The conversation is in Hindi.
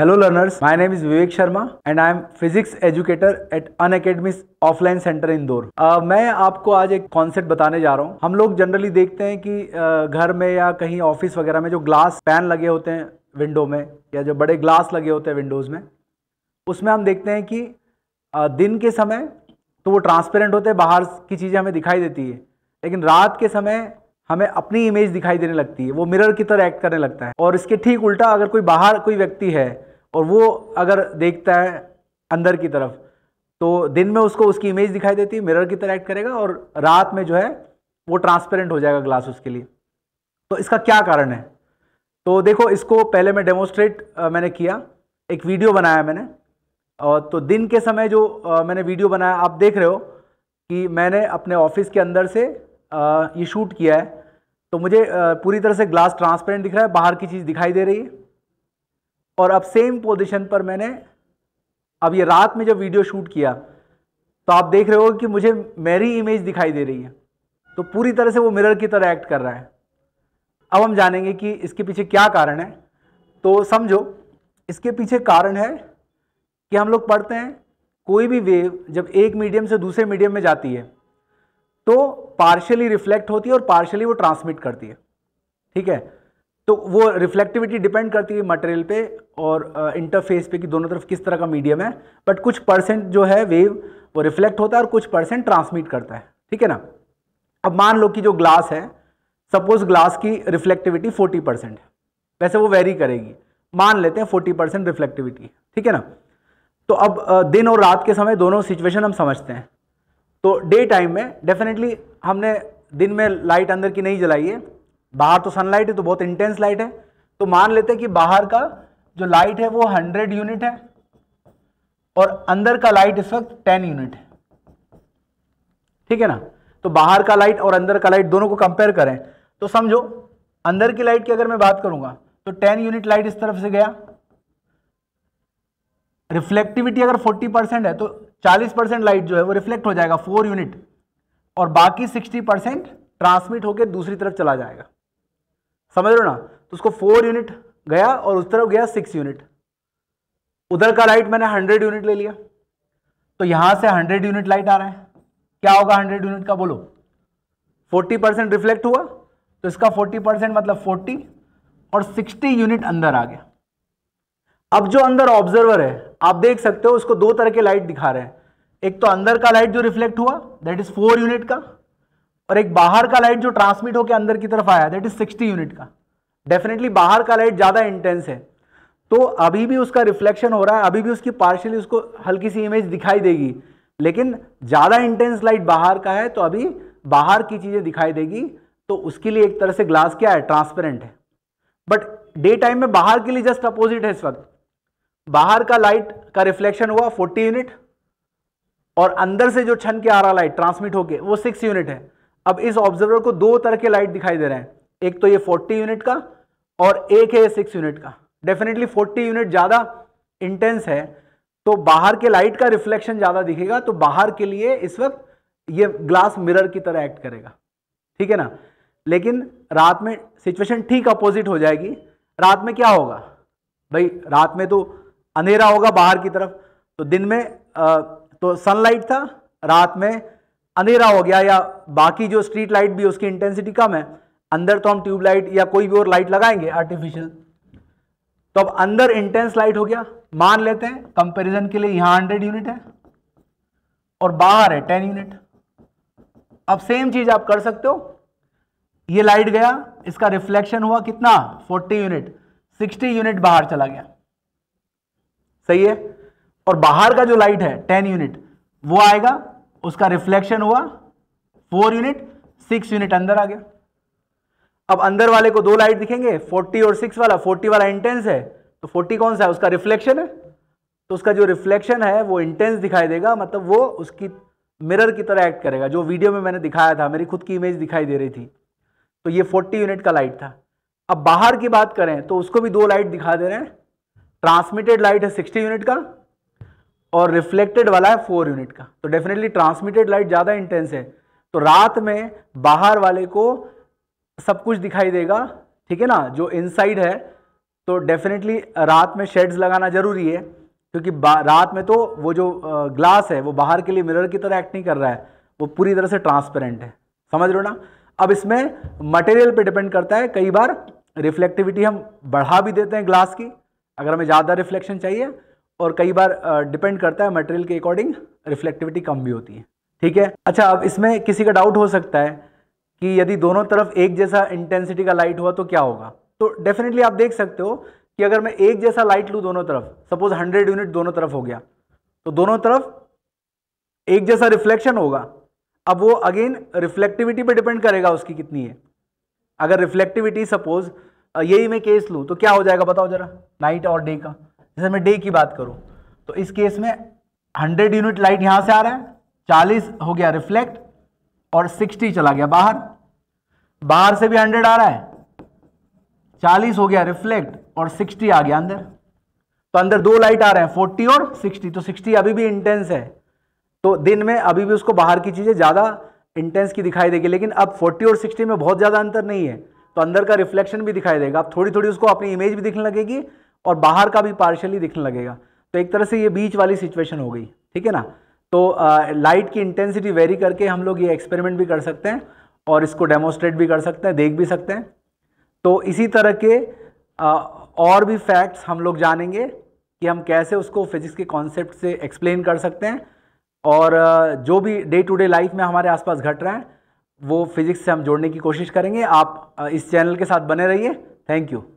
hello learners my name is Vivek Sharma and I am physics educator at an Academy's offline centre Indore मैं आपको आज एक कॉन्सेप्ट बताने जा रहा हूँ हम लोग जनरली देखते हैं कि uh, घर में या कहीं ऑफिस वगैरह में जो ग्लास पैन लगे होते हैं विंडो में या जो बड़े ग्लास लगे होते हैं विंडोज़ में उसमें हम देखते हैं कि uh, दिन के समय तो वो ट्रांसपेरेंट होते हैं बाहर की चीज़ें हमें दिखाई देती है लेकिन रात के समय हमें अपनी इमेज दिखाई देने लगती है वो मिरर की तरह एक्ट करने लगता है और इसके ठीक उल्टा अगर कोई बाहर कोई व्यक्ति है और वो अगर देखता है अंदर की तरफ तो दिन में उसको उसकी इमेज दिखाई देती है मिरर की तरह एक्ट करेगा और रात में जो है वो ट्रांसपेरेंट हो जाएगा ग्लास उसके लिए तो इसका क्या कारण है तो देखो इसको पहले मैं डेमोस्ट्रेट मैंने किया एक वीडियो बनाया मैंने और तो दिन के समय जो मैंने वीडियो बनाया आप देख रहे हो कि मैंने अपने ऑफिस के अंदर से ये शूट किया है तो मुझे पूरी तरह से ग्लास ट्रांसपेरेंट दिख रहा है बाहर की चीज़ दिखाई दे रही है और अब सेम पोजीशन पर मैंने अब ये रात में जब वीडियो शूट किया तो आप देख रहे हो कि मुझे मेरी इमेज दिखाई दे रही है तो पूरी तरह से वो मिरर की तरह एक्ट कर रहा है अब हम जानेंगे कि इसके पीछे क्या कारण है तो समझो इसके पीछे कारण है कि हम लोग पढ़ते हैं कोई भी वेव जब एक मीडियम से दूसरे मीडियम में जाती है तो पार्शियली रिफ्लेक्ट होती है और पार्शियली वो ट्रांसमिट करती है ठीक है तो वो रिफ्लेक्टिविटी डिपेंड करती है मटेरियल पे और इंटरफेस पे कि दोनों तरफ किस तरह का मीडियम है बट कुछ परसेंट जो है वेव वो रिफ्लेक्ट होता है और कुछ परसेंट ट्रांसमिट करता है ठीक है ना अब मान लो कि जो ग्लास है सपोज ग्लास की रिफ्लेक्टिविटी फोर्टी परसेंट है वैसे वो वेरी करेगी मान लेते हैं फोर्टी परसेंट रिफ्लेक्टिविटी ठीक है ना तो अब दिन और रात के समय दोनों सिचुएशन हम समझते हैं तो डे टाइम में डेफिनेटली हमने दिन में लाइट अंदर की नहीं जलाई है बाहर तो सनलाइट है तो बहुत इंटेंस लाइट है तो मान लेते हैं कि बाहर का जो लाइट है वो हंड्रेड यूनिट है और अंदर का लाइट इस वक्त टेन यूनिट है ठीक है ना तो बाहर का लाइट और अंदर का लाइट दोनों को कंपेयर करें तो समझो अंदर की लाइट की अगर मैं बात करूंगा तो टेन यूनिट लाइट इस तरफ से गया रिफ्लेक्टिविटी अगर फोर्टी परसेंट है तो चालीस परसेंट लाइट जो है वो रिफ्लेक्ट हो जाएगा फोर यूनिट और बाकी सिक्सटी परसेंट ट्रांसमिट होकर दूसरी तरफ चला जाएगा समझ रहे हो ना तो उसको फोर यूनिट गया और उस तरफ गया सिक्स यूनिट उधर का लाइट मैंने हंड्रेड यूनिट ले लिया तो यहां से हंड्रेड यूनिट लाइट आ रहा है क्या होगा हंड्रेड यूनिट का बोलो फोर्टी परसेंट रिफ्लेक्ट हुआ तो इसका फोर्टी परसेंट मतलब फोर्टी और सिक्सटी यूनिट अंदर आ गया अब जो अंदर ऑब्जर्वर है आप देख सकते हो उसको दो तरह के लाइट दिखा रहे हैं एक तो अंदर का लाइट जो रिफ्लेक्ट हुआ दैट इज फोर यूनिट का और एक बाहर का लाइट जो ट्रांसमिट होकर अंदर की तरफ आया दैट इज 60 यूनिट का डेफिनेटली बाहर का लाइट ज़्यादा इंटेंस है तो अभी भी उसका रिफ्लेक्शन हो रहा है अभी भी उसकी पार्शियली उसको हल्की सी इमेज दिखाई देगी लेकिन ज़्यादा इंटेंस लाइट बाहर का है तो अभी बाहर की चीज़ें दिखाई देगी तो उसके लिए एक तरह से ग्लास क्या है ट्रांसपेरेंट है बट डे टाइम में बाहर के लिए जस्ट अपोजिट है इस वक्त बाहर का लाइट का रिफ्लेक्शन हुआ 40 यूनिट और अंदर से जो छन के आ रहा लाइट ट्रांसमिट होके वो 6 यूनिट है अब इस ऑब्जर्वर को दो तरह के लाइट दिखाई दे रहे हैं एक तो ये 40 यूनिट का और एक है सिक्स यूनिट का डेफिनेटली 40 यूनिट ज़्यादा इंटेंस है तो बाहर के लाइट का रिफ्लेक्शन ज़्यादा दिखेगा तो बाहर के लिए इस वक्त ये ग्लास मिरर की तरह एक्ट करेगा ठीक है ना लेकिन रात में सिचुएशन ठीक अपोजिट हो जाएगी रात में क्या होगा भाई रात में तो अंधेरा होगा बाहर की तरफ तो दिन में आ, तो सनलाइट था रात में अंधेरा हो गया या बाकी जो स्ट्रीट लाइट भी उसकी इंटेंसिटी कम है अंदर तो हम ट्यूबलाइट या कोई भी और लाइट लगाएंगे आर्टिफिशियल तो अब अंदर इंटेंस लाइट हो गया मान लेते हैं कंपैरिजन के लिए यहां हंड्रेड यूनिट है और बाहर है टेन यूनिट अब सेम चीज आप कर सकते हो ये लाइट गया इसका रिफ्लेक्शन हुआ कितना फोर्टी यूनिट सिक्सटी यूनिट बाहर चला गया सही है और बाहर का जो लाइट है टेन यूनिट वो आएगा उसका रिफ्लेक्शन हुआ फोर यूनिट सिक्स यूनिट अंदर आ गया अब अंदर वाले को दो लाइट दिखेंगे फोर्टी और सिक्स वाला फोर्टी वाला इंटेंस है तो फोर्टी कौन सा है उसका रिफ्लेक्शन है तो उसका जो रिफ्लेक्शन है वो इंटेंस दिखाई देगा मतलब वो उसकी मिरर की तरह एक्ट करेगा जो वीडियो में मैंने दिखाया था मेरी खुद की इमेज दिखाई दे रही थी तो ये फोर्टी यूनिट का लाइट था अब बाहर की बात करें तो उसको भी दो लाइट दिखा दे रहे हैं ट्रांसमिटेड लाइट है सिक्सटी यूनिट का और रिफ्लेक्टेड वाला है फोर यूनिट का तो डेफिनेटली ट्रांसमिटेड लाइट ज़्यादा इंटेंस है तो रात में बाहर वाले को सब कुछ दिखाई देगा ठीक है ना जो इनसाइड है तो डेफिनेटली रात में शेड्स लगाना ज़रूरी है क्योंकि रात में तो वो जो ग्लास है वो बाहर के लिए मिरर की तरह एक्ट नहीं कर रहा है वो पूरी तरह से ट्रांसपेरेंट है समझ लो ना अब इसमें मटेरियल पे डिपेंड करता है कई बार रिफ्लेक्टिविटी हम बढ़ा भी देते हैं ग्लास की अगर हमें ज़्यादा रिफ्लेक्शन चाहिए और कई बार डिपेंड करता है मटेरियल के अकॉर्डिंग रिफ्लेक्टिविटी कम भी होती है ठीक है अच्छा अब इसमें किसी का डाउट हो सकता है कि यदि दोनों तरफ एक जैसा इंटेंसिटी का लाइट हुआ तो क्या होगा तो डेफिनेटली आप देख सकते हो कि अगर मैं एक जैसा लाइट लूँ दोनों तरफ सपोज हंड्रेड यूनिट दोनों तरफ हो गया तो दोनों तरफ एक जैसा रिफ्लेक्शन होगा अब वो अगेन रिफ्लेक्टिविटी पे डिपेंड करेगा उसकी कितनी है अगर रिफ्लेक्टिविटी सपोज यही मैं केस लूँ तो क्या हो जाएगा बताओ जरा नाइट और डे का जैसे मैं डे की बात करूं तो इस केस में हंड्रेड यूनिट लाइट यहां से आ रहा है चालीस हो गया रिफ्लेक्ट और सिक्सटी चला गया बाहर बाहर से भी हंड्रेड आ रहा है चालीस हो गया रिफ्लेक्ट और सिक्सटी आ गया अंदर तो अंदर दो लाइट आ रहे हैं फोर्टी और सिक्सटी तो सिक्सटी अभी भी इंटेंस है तो दिन में अभी भी उसको बाहर की चीज़ें ज़्यादा इंटेंस की दिखाई देगी लेकिन अब फोर्टी और सिक्सटी में बहुत ज़्यादा अंतर नहीं है तो अंदर का रिफ्लेक्शन भी दिखाई देगा अब थोड़ी थोड़ी उसको अपनी इमेज भी दिखने लगेगी और बाहर का भी पार्शली दिखने लगेगा तो एक तरह से ये बीच वाली सिचुएशन हो गई ठीक है ना तो आ, लाइट की इंटेंसिटी वेरी करके हम लोग ये एक्सपेरिमेंट भी कर सकते हैं और इसको डेमोस्ट्रेट भी कर सकते हैं देख भी सकते हैं तो इसी तरह के आ, और भी फैक्ट्स हम लोग जानेंगे कि हम कैसे उसको फिजिक्स के कॉन्सेप्ट से एक्सप्लेन कर सकते हैं और जो भी डे टू डे लाइफ में हमारे आसपास घट रहा है वो फिजिक्स से हम जोड़ने की कोशिश करेंगे आप इस चैनल के साथ बने रहिए थैंक यू